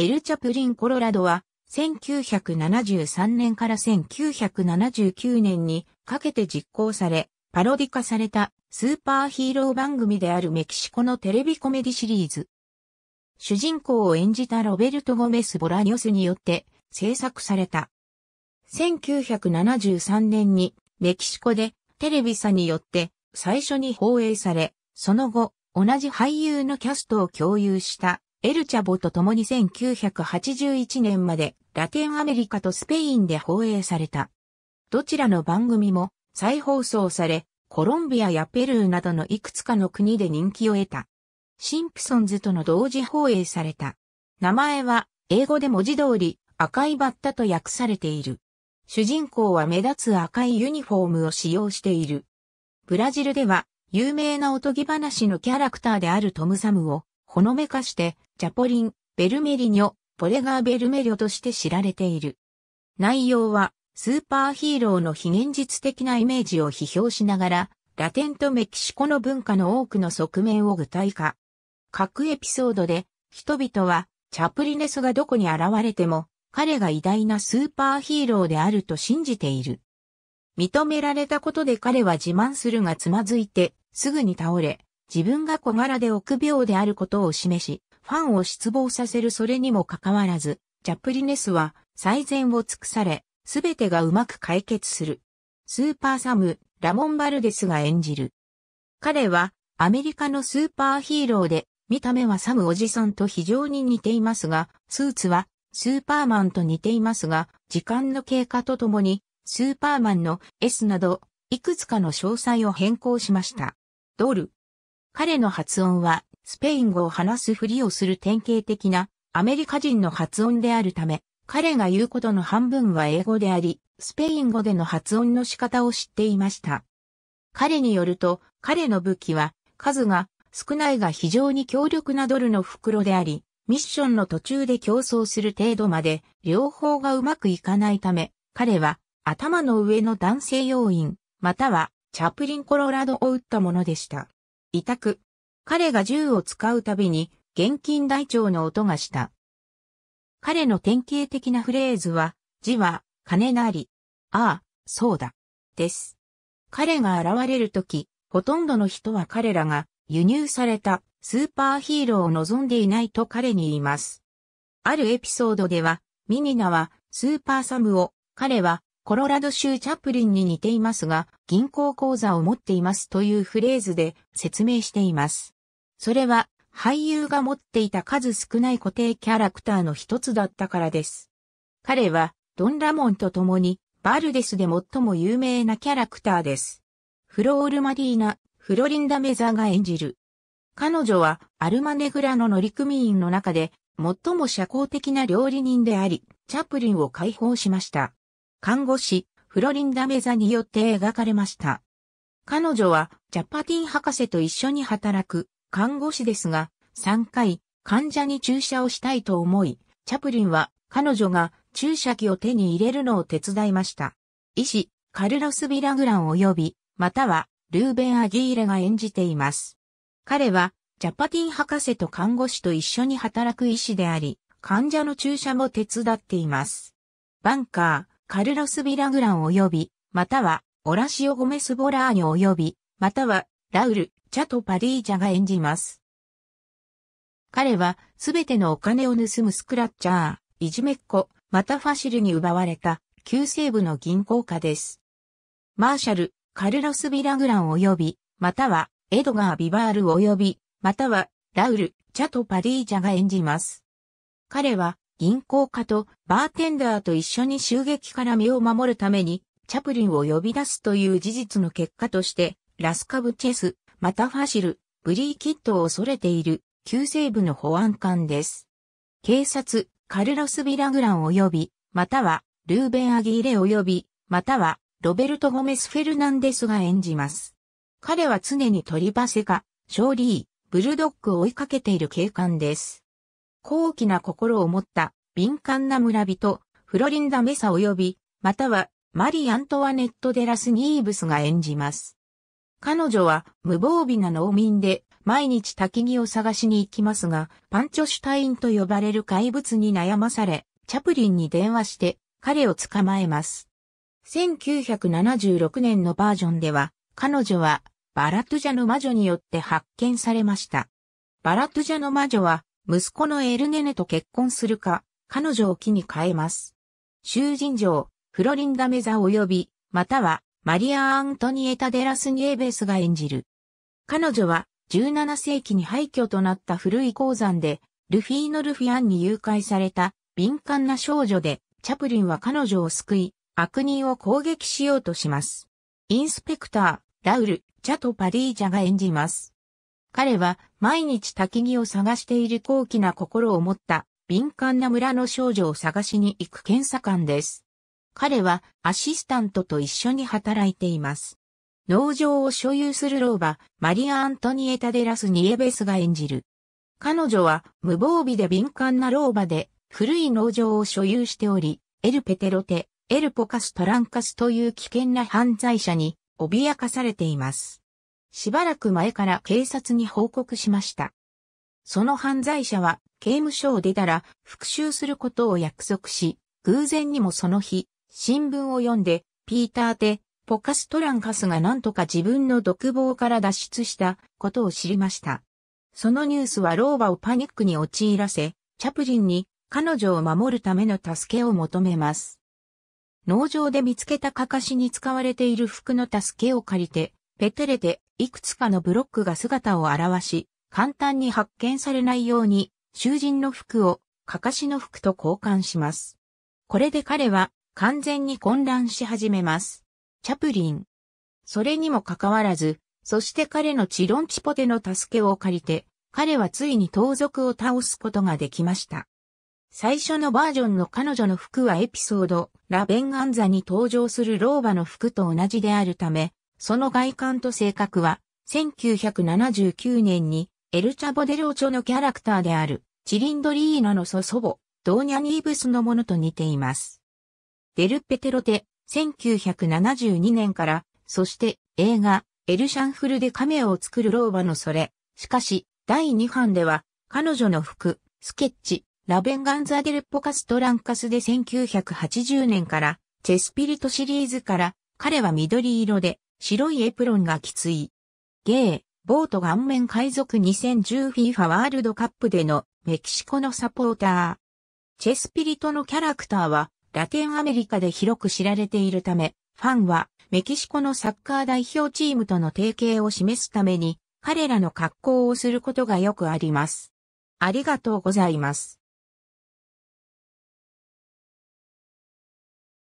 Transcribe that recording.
エル・チャプリン・コロラドは、1973年から1979年にかけて実行され、パロディ化されたスーパーヒーロー番組であるメキシコのテレビコメディシリーズ。主人公を演じたロベルト・ゴメス・ボラニョスによって制作された。1973年にメキシコでテレビサによって最初に放映され、その後同じ俳優のキャストを共有したエルチャボと共に1981年までラテンアメリカとスペインで放映された。どちらの番組も再放送され、コロンビアやペルーなどのいくつかの国で人気を得た。シンプソンズとの同時放映された。名前は英語で文字通り赤いバッタと訳されている。主人公は目立つ赤いユニフォームを使用している。ブラジルでは有名なおとぎ話のキャラクターであるトムサムをほのめかして、ジャポリン、ベルメリニョ、ポレガーベルメリョとして知られている。内容は、スーパーヒーローの非現実的なイメージを批評しながら、ラテンとメキシコの文化の多くの側面を具体化。各エピソードで、人々は、チャプリネスがどこに現れても、彼が偉大なスーパーヒーローであると信じている。認められたことで彼は自慢するがつまずいて、すぐに倒れ、自分が小柄で臆病であることを示し、ファンを失望させるそれにもかかわらず、チャプリネスは最善を尽くされ、すべてがうまく解決する。スーパーサム、ラモン・バルデスが演じる。彼はアメリカのスーパーヒーローで、見た目はサムおじさんと非常に似ていますが、スーツはスーパーマンと似ていますが、時間の経過とともに、スーパーマンの S など、いくつかの詳細を変更しました。ドル、彼の発音は、スペイン語を話すふりをする典型的なアメリカ人の発音であるため、彼が言うことの半分は英語であり、スペイン語での発音の仕方を知っていました。彼によると、彼の武器は、数が少ないが非常に強力なドルの袋であり、ミッションの途中で競争する程度まで、両方がうまくいかないため、彼は、頭の上の男性要員、または、チャプリンコロラドを打ったものでした。委託。彼が銃を使うたびに、現金台帳の音がした。彼の典型的なフレーズは、字は、金なり。ああ、そうだ。です。彼が現れるとき、ほとんどの人は彼らが輸入されたスーパーヒーローを望んでいないと彼に言います。あるエピソードでは、ミニナはスーパーサムを彼はコロラド州チャップリンに似ていますが、銀行口座を持っていますというフレーズで説明しています。それは、俳優が持っていた数少ない固定キャラクターの一つだったからです。彼は、ドン・ラモンと共に、バルデスで最も有名なキャラクターです。フロール・マディーナ、フロリンダ・メザーが演じる。彼女は、アルマネグラの乗組員の中で、最も社交的な料理人であり、チャップリンを解放しました。看護師、フロリンダ・メザによって描かれました。彼女は、ジャパティン博士と一緒に働く、看護師ですが、3回、患者に注射をしたいと思い、チャプリンは、彼女が注射器を手に入れるのを手伝いました。医師、カルロス・ビラグラン及び、または、ルーベン・アギーレが演じています。彼は、ジャパティン博士と看護師と一緒に働く医師であり、患者の注射も手伝っています。バンカー、カルロス・ビラグラン及び、または、オラシオ・ゴメス・ボラーニョ及び、または、ラウル、チャト・パディージャが演じます。彼は、すべてのお金を盗むスクラッチャー、いじめっ子、またファシルに奪われた、旧西部の銀行家です。マーシャル、カルロス・ビラグラン及び、または、エドガー・ビバール及び、または、ラウル、チャト・パディージャが演じます。彼は、銀行家とバーテンダーと一緒に襲撃から身を守るために、チャプリンを呼び出すという事実の結果として、ラスカブチェス、またファシル、ブリーキッドを恐れている、旧西部の保安官です。警察、カルロス・ビラグラン及び、または、ルーベン・アギーレ及び、または、ロベルト・ゴメス・フェルナンデスが演じます。彼は常にトリバセか、ショーリー、ブルドッグを追いかけている警官です。高貴な心を持った敏感な村人、フロリンダ・メサ及び、またはマリー・アントワネット・デラス・ニーブスが演じます。彼女は無防備な農民で毎日焚き木を探しに行きますが、パンチョシュタインと呼ばれる怪物に悩まされ、チャプリンに電話して彼を捕まえます。1976年のバージョンでは、彼女はバラトゥジャの魔女によって発見されました。バラトゥジャの魔女は息子のエルネネと結婚するか、彼女を機に変えます。囚人城、フロリンダメザ及び、または、マリア・アントニエタ・デラス・ニエベスが演じる。彼女は、17世紀に廃墟となった古い鉱山で、ルフィーのルフィアンに誘拐された、敏感な少女で、チャプリンは彼女を救い、悪人を攻撃しようとします。インスペクター、ラウル、チャとパリージャが演じます。彼は毎日焚木を探している高貴な心を持った敏感な村の少女を探しに行く検査官です。彼はアシスタントと一緒に働いています。農場を所有する老婆、マリア・アントニエタ・デラス・ニエベスが演じる。彼女は無防備で敏感な老婆で古い農場を所有しており、エル・ペテロテ、エル・ポカス・トランカスという危険な犯罪者に脅かされています。しばらく前から警察に報告しました。その犯罪者は刑務所を出たら復讐することを約束し、偶然にもその日、新聞を読んで、ピーター・でポカストランカスが何とか自分の独房から脱出したことを知りました。そのニュースは老婆をパニックに陥らせ、チャプリンに彼女を守るための助けを求めます。農場で見つけたかかしに使われている服の助けを借りて、ペテレでいくつかのブロックが姿を現し、簡単に発見されないように、囚人の服を、かかしの服と交換します。これで彼は、完全に混乱し始めます。チャプリン。それにもかかわらず、そして彼のチロンチポテの助けを借りて、彼はついに盗賊を倒すことができました。最初のバージョンの彼女の服はエピソード、ラ・ベンガンザに登場する老婆の服と同じであるため、その外観と性格は、1979年にエルチャボデローチョのキャラクターであるチリンドリーナの祖祖母、ドーニャニーブスのものと似ています。デルペテロテ、1972年から、そして映画、エルシャンフルで亀を作る老婆のそれ。しかし、第2版では、彼女の服、スケッチ、ラベンガンザデルポカストランカスで1980年から、チェスピリトシリーズから、彼は緑色で、白いエプロンがきつい。ゲイ、ボート顔面海賊 2010FIFA ワールドカップでのメキシコのサポーター。チェスピリトのキャラクターはラテンアメリカで広く知られているため、ファンはメキシコのサッカー代表チームとの提携を示すために彼らの格好をすることがよくあります。ありがとうございます。